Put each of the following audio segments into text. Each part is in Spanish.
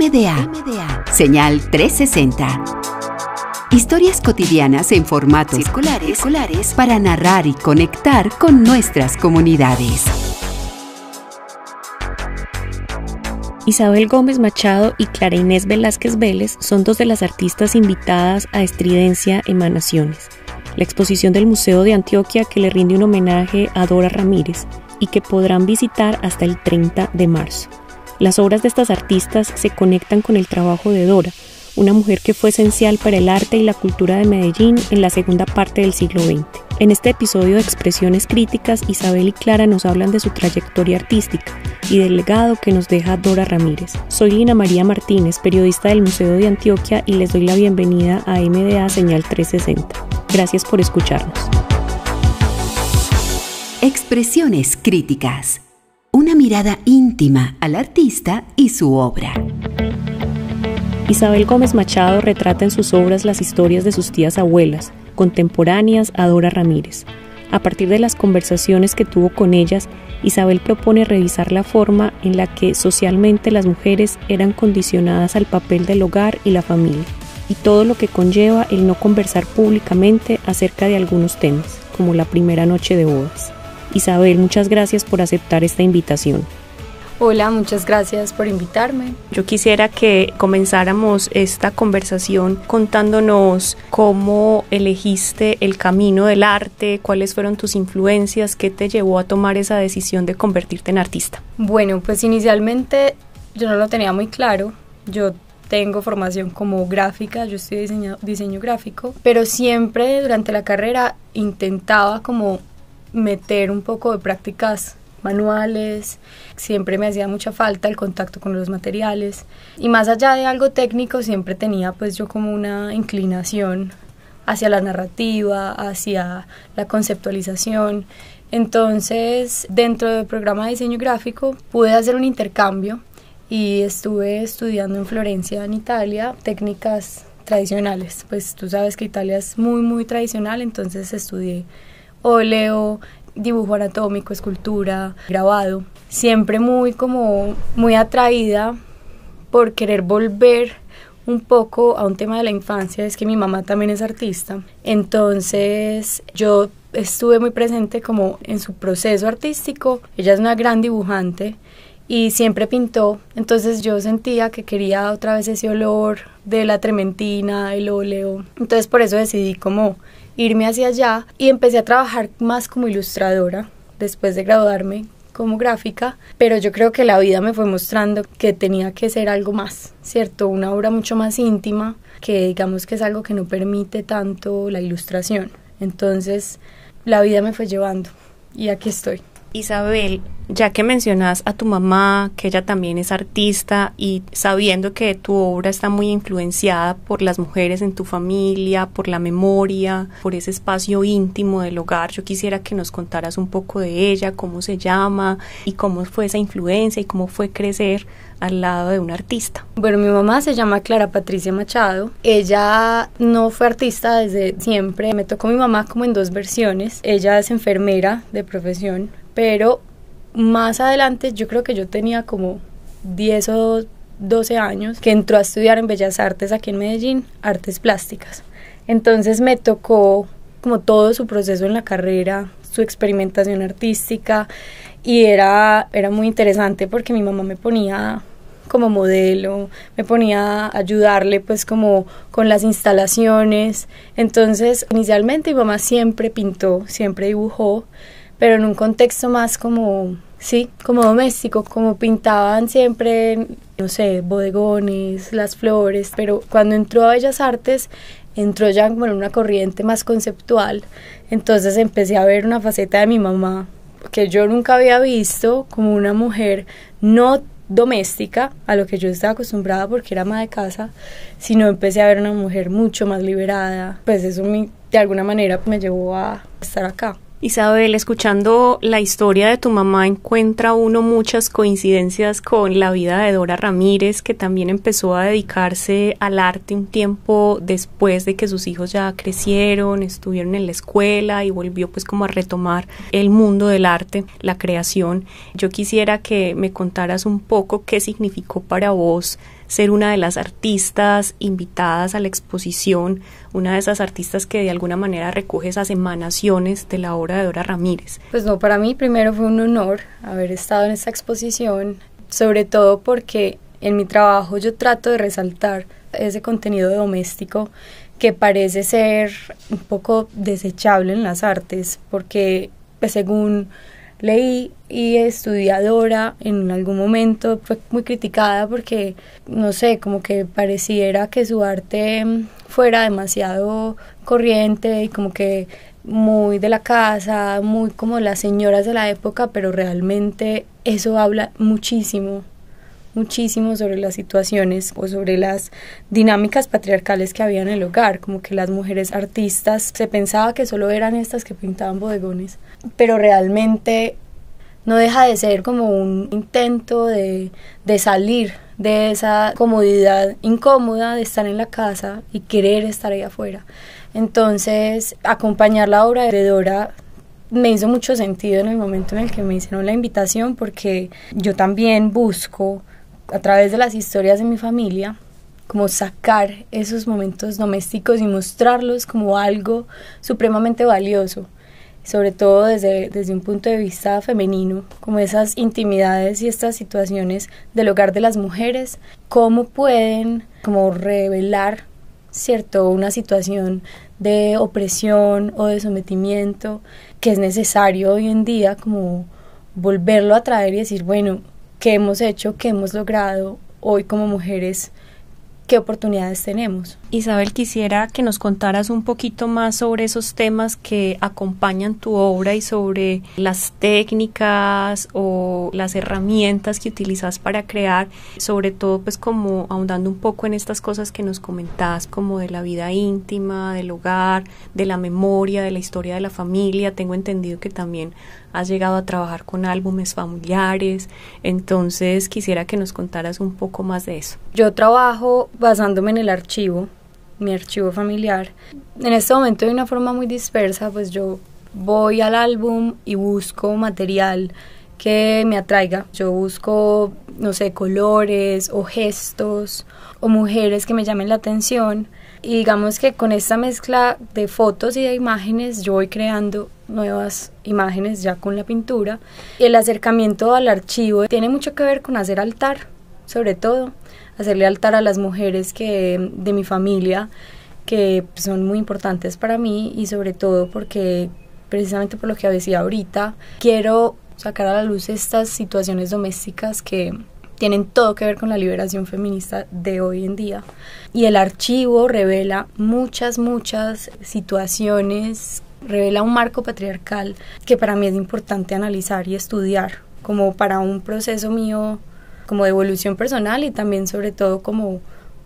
MDA, Señal 360. Historias cotidianas en formatos circulares, para narrar y conectar con nuestras comunidades. Isabel Gómez Machado y Clara Inés Velázquez Vélez son dos de las artistas invitadas a Estridencia Emanaciones, la exposición del Museo de Antioquia que le rinde un homenaje a Dora Ramírez y que podrán visitar hasta el 30 de marzo. Las obras de estas artistas se conectan con el trabajo de Dora, una mujer que fue esencial para el arte y la cultura de Medellín en la segunda parte del siglo XX. En este episodio de Expresiones Críticas, Isabel y Clara nos hablan de su trayectoria artística y del legado que nos deja Dora Ramírez. Soy Lina María Martínez, periodista del Museo de Antioquia y les doy la bienvenida a MDA Señal 360. Gracias por escucharnos. Expresiones Críticas una mirada íntima al artista y su obra. Isabel Gómez Machado retrata en sus obras las historias de sus tías abuelas, contemporáneas a Dora Ramírez. A partir de las conversaciones que tuvo con ellas, Isabel propone revisar la forma en la que socialmente las mujeres eran condicionadas al papel del hogar y la familia, y todo lo que conlleva el no conversar públicamente acerca de algunos temas, como la primera noche de bodas. Isabel, muchas gracias por aceptar esta invitación. Hola, muchas gracias por invitarme. Yo quisiera que comenzáramos esta conversación contándonos cómo elegiste el camino del arte, cuáles fueron tus influencias, qué te llevó a tomar esa decisión de convertirte en artista. Bueno, pues inicialmente yo no lo tenía muy claro. Yo tengo formación como gráfica, yo estoy diseño, diseño gráfico, pero siempre durante la carrera intentaba como meter un poco de prácticas manuales, siempre me hacía mucha falta el contacto con los materiales y más allá de algo técnico siempre tenía pues yo como una inclinación hacia la narrativa, hacia la conceptualización. Entonces, dentro del programa de diseño gráfico pude hacer un intercambio y estuve estudiando en Florencia, en Italia, técnicas tradicionales. Pues tú sabes que Italia es muy, muy tradicional, entonces estudié óleo, dibujo anatómico, escultura, grabado. Siempre muy como muy atraída por querer volver un poco a un tema de la infancia, es que mi mamá también es artista. Entonces yo estuve muy presente como en su proceso artístico. Ella es una gran dibujante y siempre pintó, entonces yo sentía que quería otra vez ese olor de la trementina, el óleo. Entonces por eso decidí como irme hacia allá y empecé a trabajar más como ilustradora después de graduarme como gráfica, pero yo creo que la vida me fue mostrando que tenía que ser algo más, ¿cierto? Una obra mucho más íntima, que digamos que es algo que no permite tanto la ilustración. Entonces, la vida me fue llevando y aquí estoy. Isabel, ya que mencionas a tu mamá, que ella también es artista y sabiendo que tu obra está muy influenciada por las mujeres en tu familia, por la memoria, por ese espacio íntimo del hogar, yo quisiera que nos contaras un poco de ella, cómo se llama y cómo fue esa influencia y cómo fue crecer al lado de un artista. Bueno, mi mamá se llama Clara Patricia Machado. Ella no fue artista desde siempre. Me tocó mi mamá como en dos versiones. Ella es enfermera de profesión, pero más adelante yo creo que yo tenía como 10 o 12 años que entró a estudiar en Bellas Artes aquí en Medellín, artes plásticas. Entonces me tocó como todo su proceso en la carrera, su experimentación artística y era, era muy interesante porque mi mamá me ponía como modelo, me ponía a ayudarle pues como con las instalaciones. Entonces, inicialmente mi mamá siempre pintó, siempre dibujó pero en un contexto más como, sí, como doméstico, como pintaban siempre, no sé, bodegones, las flores, pero cuando entró a Bellas Artes, entró ya como en una corriente más conceptual, entonces empecé a ver una faceta de mi mamá que yo nunca había visto como una mujer no doméstica a lo que yo estaba acostumbrada porque era ama de casa, sino empecé a ver una mujer mucho más liberada. Pues eso de alguna manera me llevó a estar acá. Isabel, escuchando la historia de tu mamá, encuentra uno muchas coincidencias con la vida de Dora Ramírez, que también empezó a dedicarse al arte un tiempo después de que sus hijos ya crecieron, estuvieron en la escuela y volvió pues como a retomar el mundo del arte, la creación. Yo quisiera que me contaras un poco qué significó para vos ser una de las artistas invitadas a la exposición, una de esas artistas que de alguna manera recoge esas emanaciones de la obra de Dora Ramírez. Pues no, para mí primero fue un honor haber estado en esta exposición, sobre todo porque en mi trabajo yo trato de resaltar ese contenido doméstico que parece ser un poco desechable en las artes, porque pues, según leí y estudiadora en algún momento fue muy criticada porque no sé como que pareciera que su arte mm, fuera demasiado corriente y como que muy de la casa muy como las señoras de la época pero realmente eso habla muchísimo muchísimo sobre las situaciones o sobre las dinámicas patriarcales que había en el hogar, como que las mujeres artistas se pensaba que solo eran estas que pintaban bodegones, pero realmente no deja de ser como un intento de, de salir de esa comodidad incómoda de estar en la casa y querer estar ahí afuera. Entonces, acompañar la obra de Dora me hizo mucho sentido en el momento en el que me hicieron la invitación porque yo también busco a través de las historias de mi familia, como sacar esos momentos domésticos y mostrarlos como algo supremamente valioso, sobre todo desde, desde un punto de vista femenino, como esas intimidades y estas situaciones del hogar de las mujeres, cómo pueden como revelar, ¿cierto?, una situación de opresión o de sometimiento que es necesario hoy en día como volverlo a traer y decir, bueno, qué hemos hecho, qué hemos logrado hoy como mujeres, qué oportunidades tenemos. Isabel, quisiera que nos contaras un poquito más sobre esos temas que acompañan tu obra y sobre las técnicas o las herramientas que utilizas para crear, sobre todo pues como ahondando un poco en estas cosas que nos comentabas, como de la vida íntima, del hogar, de la memoria, de la historia de la familia. Tengo entendido que también has llegado a trabajar con álbumes familiares, entonces quisiera que nos contaras un poco más de eso. Yo trabajo basándome en el archivo mi archivo familiar. En este momento de una forma muy dispersa, pues yo voy al álbum y busco material que me atraiga. Yo busco, no sé, colores o gestos o mujeres que me llamen la atención. Y digamos que con esta mezcla de fotos y de imágenes yo voy creando nuevas imágenes ya con la pintura. El acercamiento al archivo tiene mucho que ver con hacer altar sobre todo, hacerle altar a las mujeres que, de mi familia que pues, son muy importantes para mí y sobre todo porque precisamente por lo que decía ahorita, quiero sacar a la luz estas situaciones domésticas que tienen todo que ver con la liberación feminista de hoy en día. Y el archivo revela muchas, muchas situaciones, revela un marco patriarcal que para mí es importante analizar y estudiar, como para un proceso mío como de evolución personal y también sobre todo como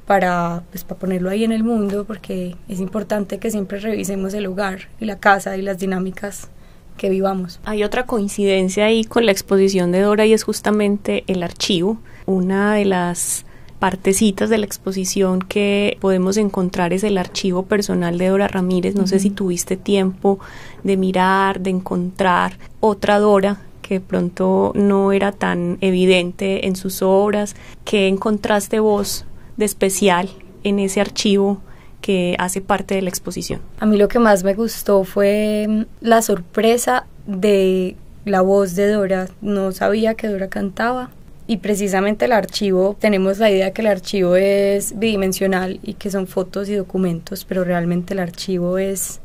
para, pues, para ponerlo ahí en el mundo, porque es importante que siempre revisemos el hogar y la casa y las dinámicas que vivamos. Hay otra coincidencia ahí con la exposición de Dora y es justamente el archivo, una de las partecitas de la exposición que podemos encontrar es el archivo personal de Dora Ramírez. No sé si tuviste tiempo de mirar, de encontrar otra Dora de pronto no era tan evidente en sus obras? ¿Qué encontraste vos de especial en ese archivo que hace parte de la exposición? A mí lo que más me gustó fue mm, la sorpresa de la voz de Dora. No sabía que Dora cantaba y precisamente el archivo, tenemos la idea que el archivo es bidimensional y que son fotos y documentos, pero realmente el archivo es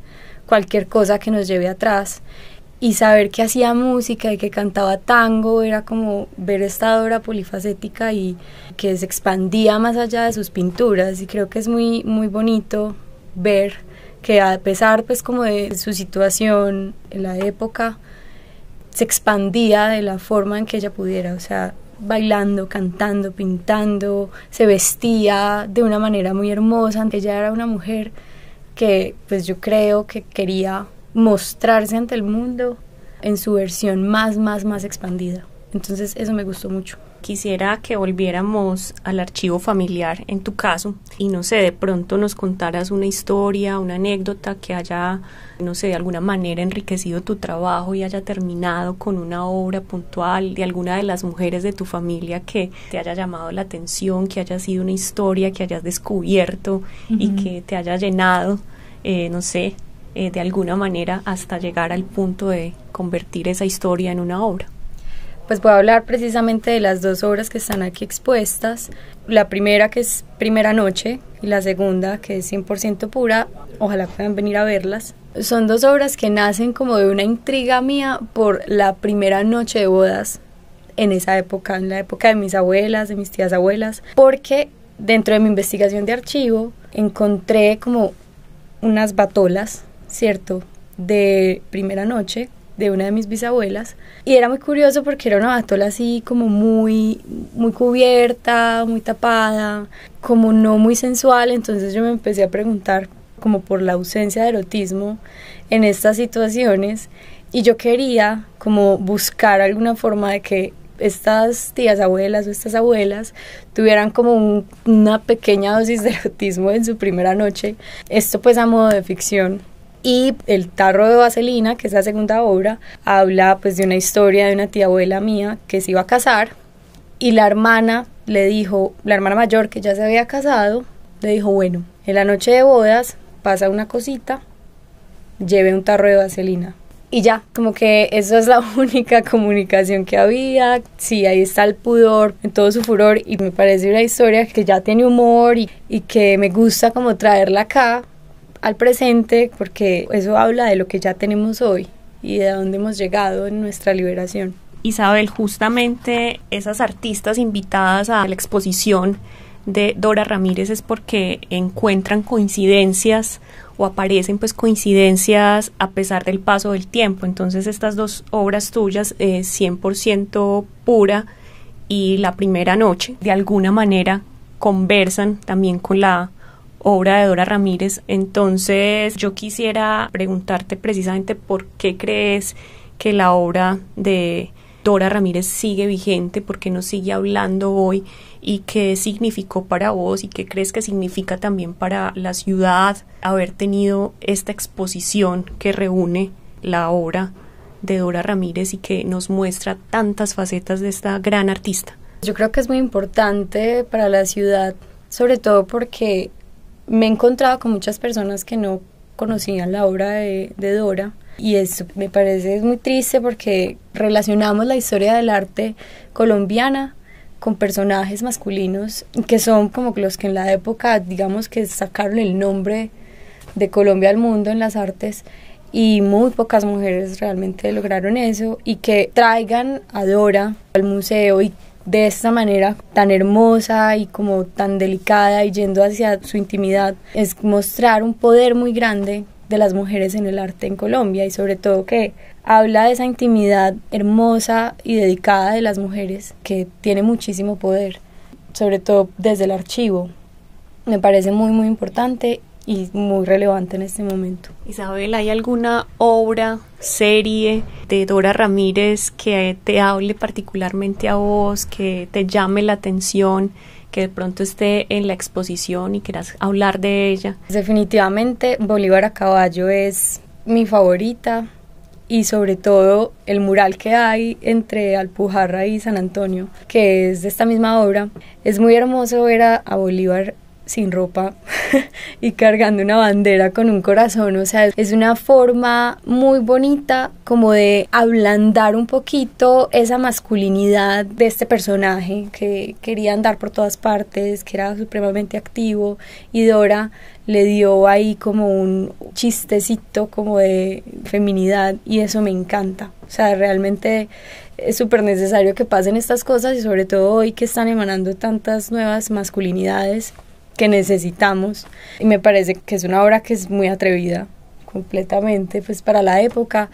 cualquier cosa que nos lleve atrás y saber que hacía música y que cantaba tango era como ver esta obra polifacética y que se expandía más allá de sus pinturas y creo que es muy muy bonito ver que a pesar pues como de su situación en la época se expandía de la forma en que ella pudiera, o sea, bailando, cantando, pintando, se vestía de una manera muy hermosa, ella era una mujer que pues yo creo que quería mostrarse ante el mundo en su versión más, más, más expandida. Entonces eso me gustó mucho. Quisiera que volviéramos al archivo familiar en tu caso y no sé, de pronto nos contaras una historia, una anécdota que haya, no sé, de alguna manera enriquecido tu trabajo y haya terminado con una obra puntual de alguna de las mujeres de tu familia que te haya llamado la atención, que haya sido una historia que hayas descubierto y que te haya llenado, eh, no sé, eh, de alguna manera hasta llegar al punto de convertir esa historia en una obra? Pues voy a hablar precisamente de las dos obras que están aquí expuestas. La primera que es Primera Noche y la segunda que es 100% pura. Ojalá puedan venir a verlas. Son dos obras que nacen como de una intriga mía por la primera noche de bodas en esa época, en la época de mis abuelas, de mis tías abuelas, porque dentro de mi investigación de archivo encontré como unas batolas ¿cierto? De primera noche de una de mis bisabuelas y era muy curioso porque era una batola así como muy muy cubierta, muy tapada, como no muy sensual, entonces yo me empecé a preguntar como por la ausencia de erotismo en estas situaciones y yo quería como buscar alguna forma de que estas tías abuelas o estas abuelas tuvieran como una pequeña dosis de erotismo en su primera noche. Esto pues a modo de ficción, y el tarro de vaselina, que es la segunda obra, habla pues de una historia de una tía abuela mía que se iba a casar y la hermana le dijo, la hermana mayor que ya se había casado, le dijo, bueno, en la noche de bodas pasa una cosita, lleve un tarro de vaselina. Y ya, como que eso es la única comunicación que había. Sí, ahí está el pudor en todo su furor y me parece una historia que ya tiene humor y, y que me gusta como traerla acá al presente porque eso habla de lo que ya tenemos hoy y de dónde hemos llegado en nuestra liberación. Isabel, justamente esas artistas invitadas a la exposición de Dora Ramírez es porque encuentran coincidencias o aparecen pues coincidencias a pesar del paso del tiempo. Entonces estas dos obras tuyas, 100% eh, pura y La primera noche, de alguna manera conversan también con la obra de Dora Ramírez. Entonces yo quisiera preguntarte precisamente por qué crees que la obra de Dora Ramírez sigue vigente, por qué nos sigue hablando hoy y qué significó para vos y qué crees que significa también para la ciudad haber tenido esta exposición que reúne la obra de Dora Ramírez y que nos muestra tantas facetas de esta gran artista. Yo creo que es muy importante para la ciudad, sobre todo porque me he encontrado con muchas personas que no conocían la obra de, Dora y eso me parece muy triste porque relacionamos la historia del arte colombiana con personajes masculinos que son como los que en la época digamos que sacaron el nombre de Colombia al mundo en las artes y muy pocas mujeres realmente lograron eso y que traigan a Dora al museo y de esta manera tan hermosa y como tan delicada y yendo hacia su intimidad es mostrar un poder muy grande de las mujeres en el arte en Colombia y sobre todo que habla de esa intimidad hermosa y dedicada de las mujeres que tiene muchísimo poder, sobre todo desde el archivo. Me parece muy muy importante y muy relevante en este momento. Isabel, ¿hay alguna obra, serie de Dora Ramírez que te hable particularmente a vos, que te llame la atención, que de pronto esté en la exposición y quieras hablar de ella? Definitivamente Bolívar a caballo es mi favorita y sobre todo el mural que hay entre Alpujarra y San Antonio, que es de esta misma obra. Es muy hermoso ver a, a Bolívar sin ropa y cargando una bandera con un corazón. O sea, es una forma muy bonita como de ablandar un poquito esa masculinidad de este personaje que quería andar por todas partes, que era supremamente activo y Dora le dio ahí como un chistecito como de feminidad y eso me encanta. O sea, realmente es súper necesario que pasen estas cosas y sobre todo hoy que están emanando tantas nuevas masculinidades que necesitamos. Y me parece que es una obra que es muy atrevida completamente pues para la época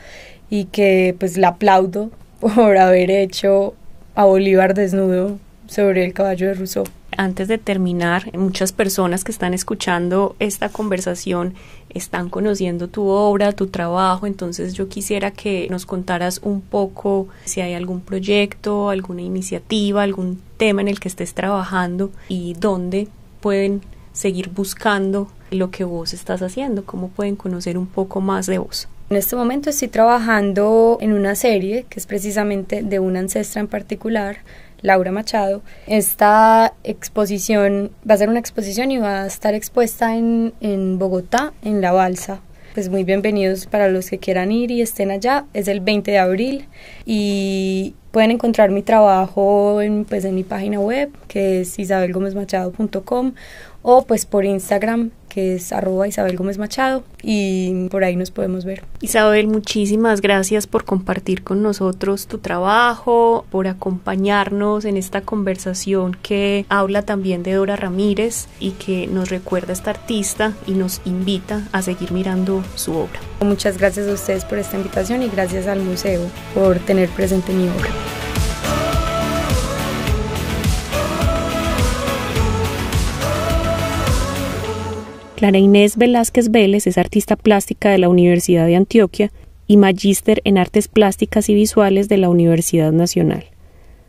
y que pues la aplaudo por haber hecho a Bolívar desnudo sobre el caballo de Rousseau. Antes de terminar, muchas personas que están escuchando esta conversación están conociendo tu obra, tu trabajo, entonces yo quisiera que nos contaras un poco si hay algún proyecto, alguna iniciativa, algún tema en el que estés trabajando y dónde pueden seguir buscando lo que vos estás haciendo, cómo pueden conocer un poco más de vos. En este momento estoy trabajando en una serie que es precisamente de una ancestra en particular, Laura Machado. Esta exposición va a ser una exposición y va a estar expuesta en, en Bogotá, en La Balsa, pues muy bienvenidos para los que quieran ir y estén allá. Es el 20 de abril y pueden encontrar mi trabajo en, pues, en mi página web que es isabelgomezmachado.com o pues por Instagram que es arroba Isabel Gómez Machado y por ahí nos podemos ver. Isabel, muchísimas gracias por compartir con nosotros tu trabajo, por acompañarnos en esta conversación que habla también de Dora Ramírez y que nos recuerda a esta artista y nos invita a seguir mirando su obra. Muchas gracias a ustedes por esta invitación y gracias al museo por tener presente mi obra. Lara Inés Velázquez Vélez es artista plástica de la Universidad de Antioquia y magíster en artes plásticas y visuales de la Universidad Nacional.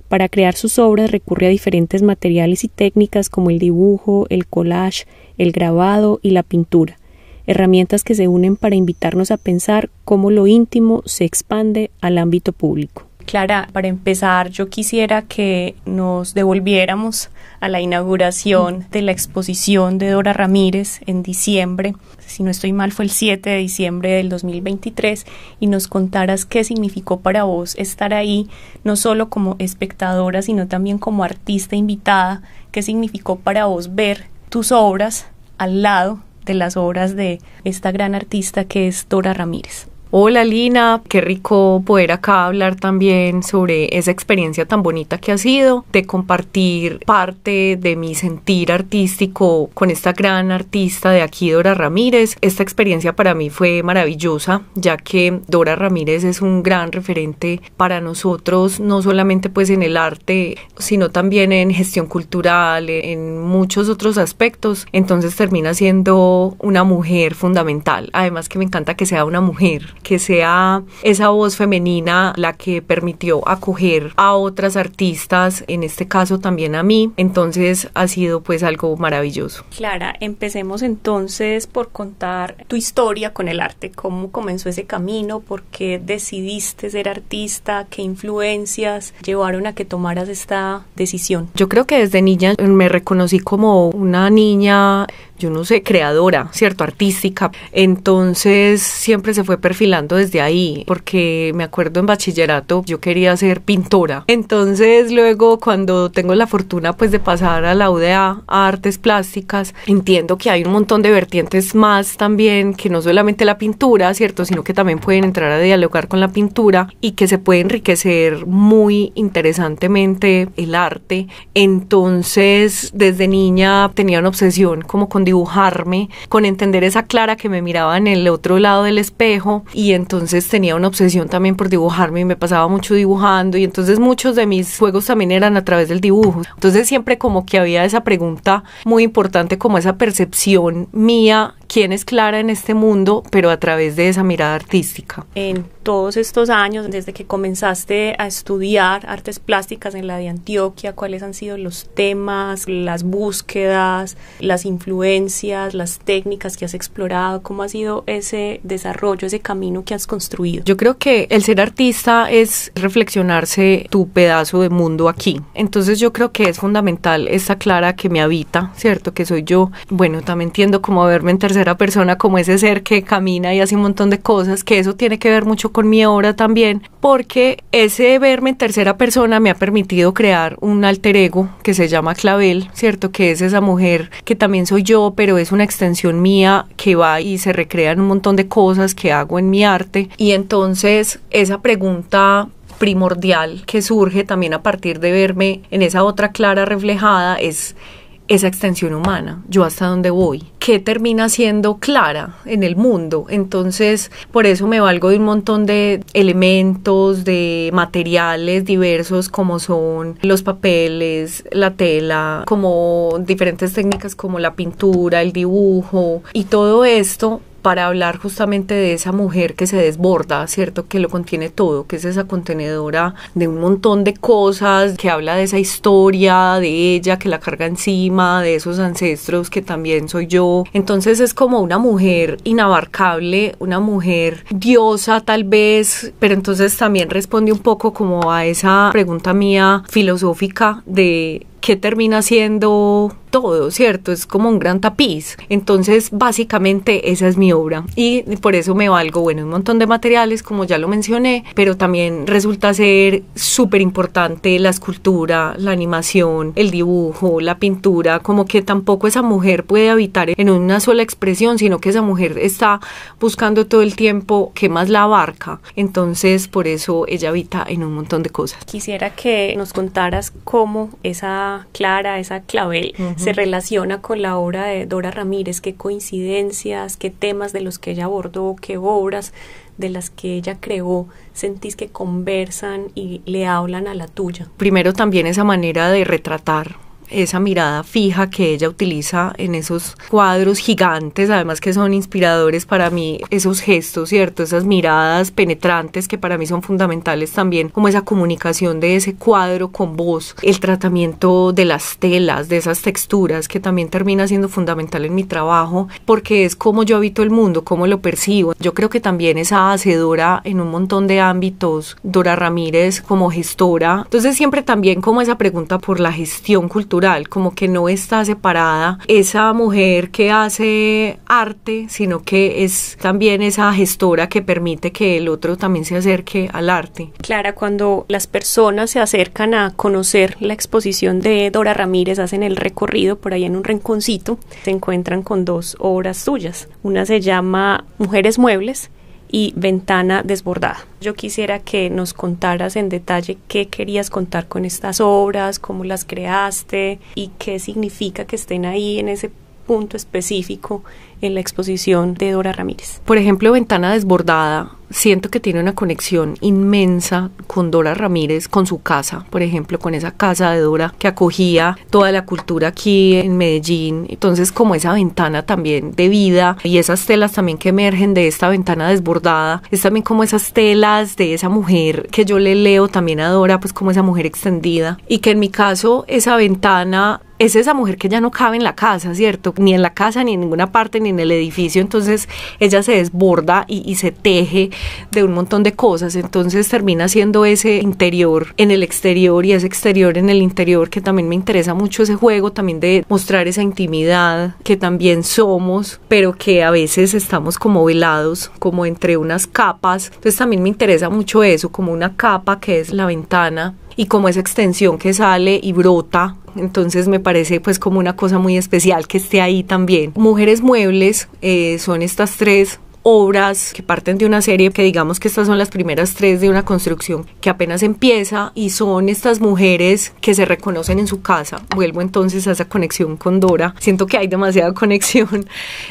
Para crear sus obras recurre a diferentes materiales y técnicas como el dibujo, el collage, el grabado y la pintura, herramientas que se unen para invitarnos a pensar cómo lo íntimo se expande al ámbito público. Clara, para empezar, yo quisiera que nos devolviéramos a la inauguración de la exposición de Dora Ramírez en diciembre, si no estoy mal fue el 7 de diciembre del 2023, y nos contaras qué significó para vos estar ahí, no solo como espectadora, sino también como artista invitada, qué significó para vos ver tus obras al lado de las obras de esta gran artista que es Dora Ramírez. Hola Lina, qué rico poder acá hablar también sobre esa experiencia tan bonita que ha sido, de compartir parte de mi sentir artístico con esta gran artista de aquí, Dora Ramírez. Esta experiencia para mí fue maravillosa, ya que Dora Ramírez es un gran referente para nosotros, no solamente pues en el arte, sino también en gestión cultural, en muchos otros aspectos. Entonces termina siendo una mujer fundamental, además que me encanta que sea una mujer que sea esa voz femenina la que permitió acoger a otras artistas, en este caso también a mí. Entonces ha sido pues algo maravilloso. Clara, empecemos entonces por contar tu historia con el arte, cómo comenzó ese camino, por qué decidiste ser artista, qué influencias llevaron a que tomaras esta decisión. Yo creo que desde niña me reconocí como una niña yo no sé, creadora, ¿cierto? Artística. Entonces siempre se fue perfilando desde ahí, porque me acuerdo en bachillerato yo quería ser pintora. Entonces luego cuando tengo la fortuna pues de pasar a la UDA a artes plásticas, entiendo que hay un montón de vertientes más también, que no solamente la pintura, ¿cierto? Sino que también pueden entrar a dialogar con la pintura y que se puede enriquecer muy interesantemente el arte. Entonces desde niña tenía una obsesión como con dibujarme, con entender esa Clara que me miraba en el otro lado del espejo y entonces tenía una obsesión también por dibujarme y me pasaba mucho dibujando y entonces muchos de mis juegos también eran a través del dibujo. Entonces siempre como que había esa pregunta muy importante como esa percepción mía quién es Clara en este mundo, pero a través de esa mirada artística. En todos estos años, desde que comenzaste a estudiar artes plásticas en la de Antioquia, ¿cuáles han sido los temas, las búsquedas, las influencias, las técnicas que has explorado? ¿Cómo ha sido ese desarrollo, ese camino que has construido? Yo creo que el ser artista es reflexionarse tu pedazo de mundo aquí. Entonces yo creo que es fundamental esa Clara que me habita, ¿cierto? Que soy yo. Bueno, también entiendo cómo haberme en persona como ese ser que camina y hace un montón de cosas, que eso tiene que ver mucho con mi obra también, porque ese verme en tercera persona me ha permitido crear un alter ego que se llama Clavel, ¿cierto? Que es esa mujer que también soy yo, pero es una extensión mía que va y se recrea en un montón de cosas que hago en mi arte. Y entonces esa pregunta primordial que surge también a partir de verme en esa otra clara reflejada es esa extensión humana, yo hasta dónde voy, que termina siendo clara en el mundo. Entonces, por eso me valgo de un montón de elementos, de materiales diversos como son los papeles, la tela, como diferentes técnicas como la pintura, el dibujo y todo esto para hablar justamente de esa mujer que se desborda, ¿cierto? Que lo contiene todo, que es esa contenedora de un montón de cosas, que habla de esa historia, de ella, que la carga encima, de esos ancestros que también soy yo. Entonces es como una mujer inabarcable, una mujer diosa tal vez, pero entonces también responde un poco como a esa pregunta mía filosófica de qué termina siendo todo, ¿cierto? Es como un gran tapiz. Entonces, básicamente esa es mi obra y por eso me valgo, bueno, un montón de materiales, como ya lo mencioné, pero también resulta ser súper importante la escultura, la animación, el dibujo, la pintura, como que tampoco esa mujer puede habitar en una sola expresión, sino que esa mujer está buscando todo el tiempo qué más la abarca. Entonces, por eso ella habita en un montón de cosas. Quisiera que nos contaras cómo esa Clara, esa Clavel, se relaciona con la obra de Dora Ramírez, qué coincidencias, qué temas de los que ella abordó, qué obras de las que ella creó, sentís que conversan y le hablan a la tuya. Primero también esa manera de retratar esa mirada fija que ella utiliza en esos cuadros gigantes, además que son inspiradores para mí, esos gestos, ¿cierto? Esas miradas penetrantes que para mí son fundamentales también, como esa comunicación de ese cuadro con voz, el tratamiento de las telas, de esas texturas, que también termina siendo fundamental en mi trabajo, porque es como yo habito el mundo, cómo lo percibo. Yo creo que también esa hacedora en un montón de ámbitos, Dora Ramírez como gestora, entonces siempre también como esa pregunta por la gestión cultural, como que no está separada esa mujer que hace arte, sino que es también esa gestora que permite que el otro también se acerque al arte. Clara, cuando las personas se acercan a conocer la exposición de Dora Ramírez, hacen el recorrido por ahí en un rinconcito, se encuentran con dos obras suyas. Una se llama Mujeres Muebles y Ventana Desbordada. Yo quisiera que nos contaras en detalle qué querías contar con estas obras, cómo las creaste y qué significa que estén ahí en ese punto específico en la exposición de Dora Ramírez. Por ejemplo, Ventana Desbordada, siento que tiene una conexión inmensa con Dora Ramírez, con su casa, por ejemplo, con esa casa de Dora que acogía toda la cultura aquí en Medellín. Entonces, como esa ventana también de vida y esas telas también que emergen de esta ventana desbordada, es también como esas telas de esa mujer que yo le leo también a Dora, pues como esa mujer extendida. Y que en mi caso, esa ventana es esa mujer que ya no cabe en la casa, ¿cierto? Ni en la casa, ni en ninguna parte, ni en el edificio. Entonces ella se desborda y, se teje de un montón de cosas. Entonces termina siendo ese interior en el exterior y ese exterior en el interior, que también me interesa mucho ese juego, también de mostrar esa intimidad que también somos, pero que a veces estamos como velados, como entre unas capas. Entonces también me interesa mucho eso, como una capa que es la ventana y como esa extensión que sale y brota entonces me parece pues como una cosa muy especial que esté ahí también. Mujeres Muebles eh, son estas tres obras que parten de una serie que digamos que estas son las primeras tres de una construcción que apenas empieza y son estas mujeres que se reconocen en su casa. Vuelvo entonces a esa conexión con Dora. Siento que hay demasiada conexión.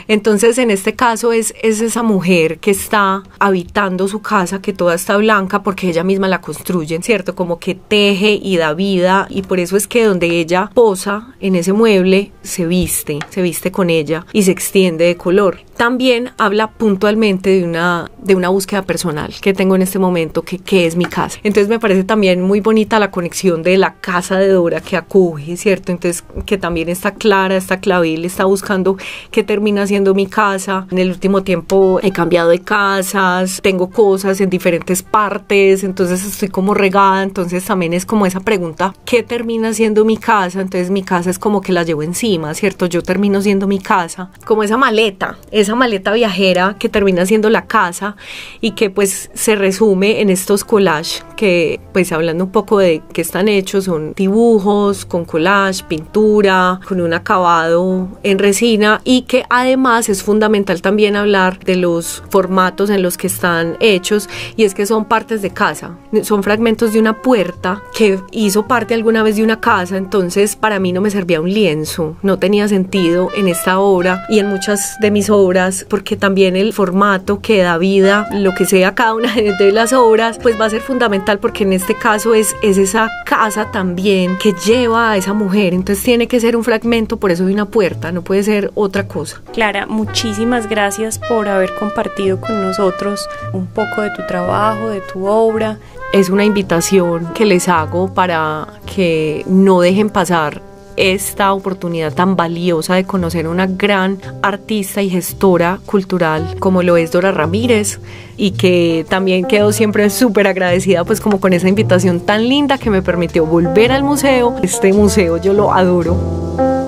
Entonces en este caso es, es esa mujer que está habitando su casa, que toda está blanca porque ella misma la construye, ¿cierto? Como que teje y da vida y por eso es que donde ella posa en ese mueble se viste, se viste con ella y se extiende de color. También habla punto actualmente de una, de una búsqueda personal que tengo en este momento, que, que es mi casa. Entonces me parece también muy bonita la conexión de la casa de Dora que acoge, ¿cierto? Entonces que también está clara, está Clavil está buscando qué termina siendo mi casa. En el último tiempo he cambiado de casas, tengo cosas en diferentes partes, entonces estoy como regada, entonces también es como esa pregunta, ¿qué termina siendo mi casa? Entonces mi casa es como que la llevo encima, ¿cierto? Yo termino siendo mi casa, como esa maleta, esa maleta viajera que termina siendo la casa y que pues se resume en estos collages que pues hablando un poco de que están hechos son dibujos con collage, pintura, con un acabado en resina y que además es fundamental también hablar de los formatos en los que están hechos y es que son partes de casa, son fragmentos de una puerta que hizo parte alguna vez de una casa, entonces para mí no me servía un lienzo, no tenía sentido en esta obra y en muchas de mis obras porque también el formato formato que da vida, lo que sea cada una de las obras, pues va a ser fundamental porque en este caso es, es esa casa también que lleva a esa mujer. Entonces tiene que ser un fragmento, por eso hay una puerta, no puede ser otra cosa. Clara, muchísimas gracias por haber compartido con nosotros un poco de tu trabajo, de tu obra. Es una invitación que les hago para que no dejen pasar esta oportunidad tan valiosa de conocer a una gran artista y gestora cultural como lo es Dora Ramírez y que también quedo siempre súper agradecida pues como con esa invitación tan linda que me permitió volver al museo. Este museo yo lo adoro.